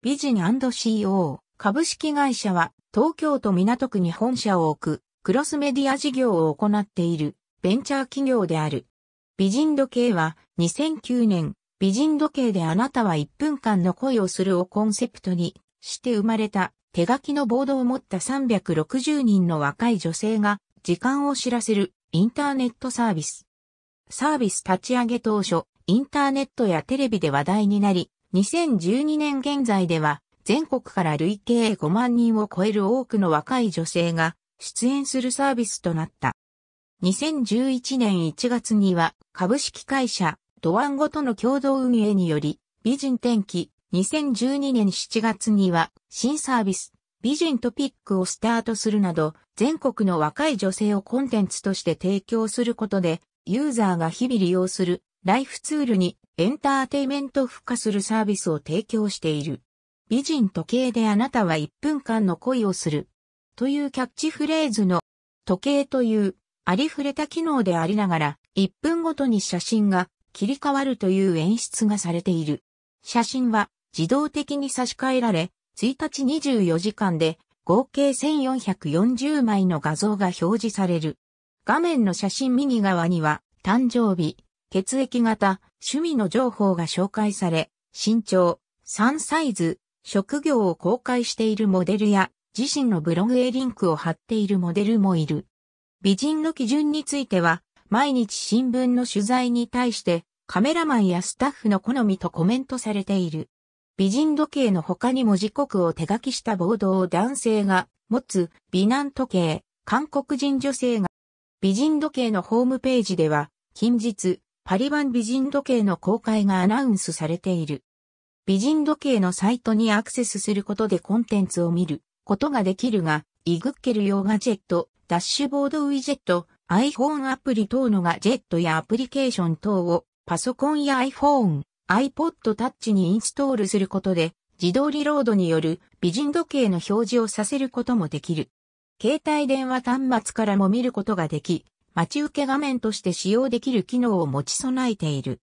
ビジン &CO 株式会社は東京都港区に本社を置くクロスメディア事業を行っているベンチャー企業である。ビジン時計は2009年ビジン時計であなたは1分間の恋をするをコンセプトにして生まれた手書きのボードを持った360人の若い女性が時間を知らせるインターネットサービス。サービス立ち上げ当初、インターネットやテレビで話題になり、2012年現在では、全国から累計5万人を超える多くの若い女性が出演するサービスとなった。2011年1月には株式会社ドワンゴとの共同運営により美人転機2012年7月には新サービス美人トピックをスタートするなど全国の若い女性をコンテンツとして提供することでユーザーが日々利用するライフツールにエンターテイメント付加するサービスを提供している。美人時計であなたは1分間の恋をする。というキャッチフレーズの時計というありふれた機能でありながら1分ごとに写真が切り替わるという演出がされている。写真は自動的に差し替えられ、1日24時間で合計1440枚の画像が表示される。画面の写真右側には誕生日、血液型、趣味の情報が紹介され、身長、3サイズ、職業を公開しているモデルや、自身のブログへリンクを貼っているモデルもいる。美人の基準については、毎日新聞の取材に対して、カメラマンやスタッフの好みとコメントされている。美人時計の他にも時刻を手書きしたボードを男性が持つ美男時計、韓国人女性が美人時計のホームページでは近日パリ版美人時計の公開がアナウンスされている。美人時計のサイトにアクセスすることでコンテンツを見ることができるが、イグッケル用ガジェット、ダッシュボードウィジェット、iPhone アプリ等のガジェットやアプリケーション等をパソコンや iPhone、iPod Touch にインストールすることで自動リロードによる美人時計の表示をさせることもできる。携帯電話端末からも見ることができ、待ち受け画面として使用できる機能を持ち備えている。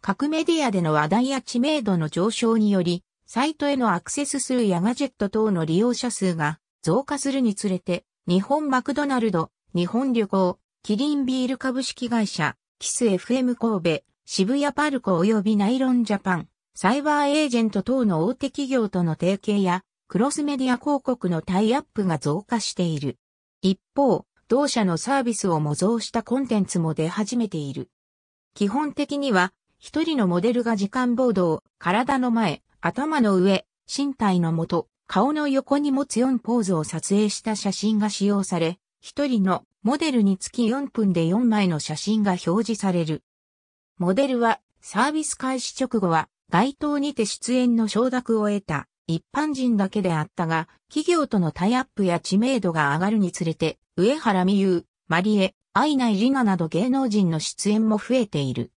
各メディアでの話題や知名度の上昇により、サイトへのアクセス数やガジェット等の利用者数が増加するにつれて、日本マクドナルド、日本旅行、キリンビール株式会社、キス FM 神戸、渋谷パルコ及びナイロンジャパン、サイバーエージェント等の大手企業との提携や、クロスメディア広告のタイアップが増加している。一方、同社のサービスを模造したコンテンツも出始めている。基本的には、一人のモデルが時間ボードを体の前、頭の上、身体のと、顔の横に持つ4ポーズを撮影した写真が使用され、一人のモデルにつき4分で4枚の写真が表示される。モデルはサービス開始直後は街頭にて出演の承諾を得た一般人だけであったが、企業とのタイアップや知名度が上がるにつれて上原美優、マリエ、愛内里奈など芸能人の出演も増えている。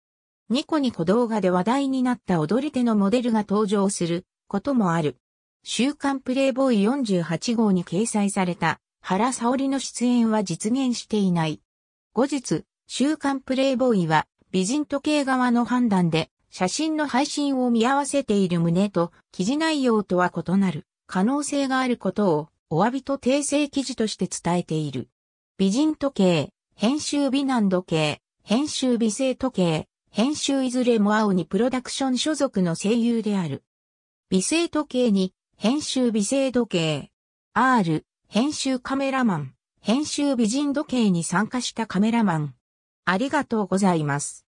ニコニコ動画で話題になった踊り手のモデルが登場することもある。週刊プレイボーイ48号に掲載された原沙織の出演は実現していない。後日、週刊プレイボーイは美人時計側の判断で写真の配信を見合わせている旨と記事内容とは異なる可能性があることをお詫びと訂正記事として伝えている。美人時計、編集美男時計、編集美声時計、編集いずれも青にプロダクション所属の声優である。美声時計に、編集美声時計、R、編集カメラマン、編集美人時計に参加したカメラマン。ありがとうございます。